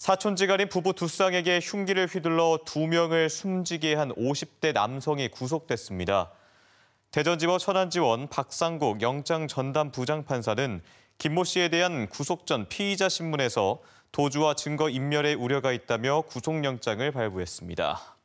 사촌지간인 부부 두 쌍에게 흉기를 휘둘러 두 명을 숨지게 한 50대 남성이 구속됐습니다. 대전지법 천안지원 박상국 영장 전담 부장판사는 김모 씨에 대한 구속 전 피의자 신문에서 도주와 증거 인멸의 우려가 있다며 구속영장을 발부했습니다.